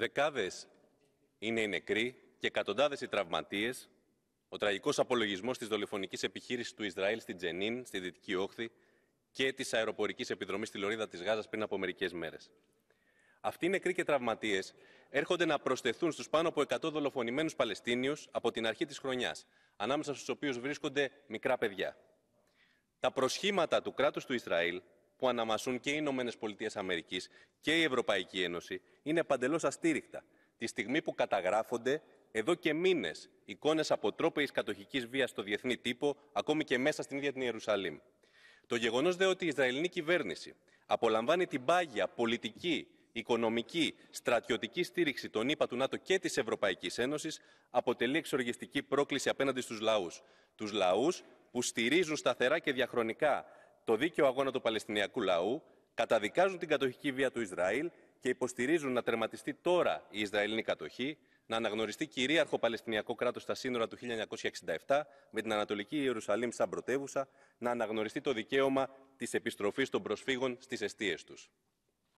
Δεκάδες είναι οι νεκροί και εκατοντάδες οι τραυματίες. Ο τραγικός απολογισμός της δολοφονικής επιχείρησης του Ισραήλ στην Τζενίν, στη Δυτική Όχθη και της αεροπορικής επιδρομής στη Λωρίδα της Γάζας πριν από μερικές μέρες. Αυτοί οι νεκροί και τραυματίες έρχονται να προσθεθούν στους πάνω από 100 δολοφονημένους Παλαιστίνιους από την αρχή της χρονιάς, ανάμεσα στους οποίους βρίσκονται μικρά παιδιά. Τα προσχήματα του κράτους του Ισραήλ που αναμασούν και οι Ηνωμένες Πολιτείες Αμερικής και η Ευρωπαϊκή Ένωση είναι παντελώς αστήριχτα. Τη στιγμή που καταγράφονται εδώ και μήνες εικόνες αποτρόπαιης κατοχικής βίας στο διεθνή τύπο, ακόμη και μέσα στην ίδια την Ιερουσαλήμ. Το γεγονός δε ότι η Ισραηλινή κυβέρνηση απολαμβάνει την πάγια πολιτική, οικονομική, στρατιωτική στήριξη των ΗΠΑ του ΝΑΤΟ και της Ευρωπαϊκής Ένωσης αποτελεί εξοργιστική πρόκληση απέναντι στους λαούς. Τους λαούς που στηρίζουν σταθερά και διαχρονικά το δίκαιο αγώνα του Παλαιστινιακού λαού, καταδικάζουν την κατοχική βία του Ισραήλ και υποστηρίζουν να τερματιστεί τώρα η Ισραηλινή κατοχή, να αναγνωριστεί κυρίαρχο Παλαιστινιακό κράτος στα σύνορα του 1967 με την Ανατολική Ιερουσαλήμ σαν πρωτεύουσα, να αναγνωριστεί το δικαίωμα της επιστροφής των προσφύγων στις αιστείες τους.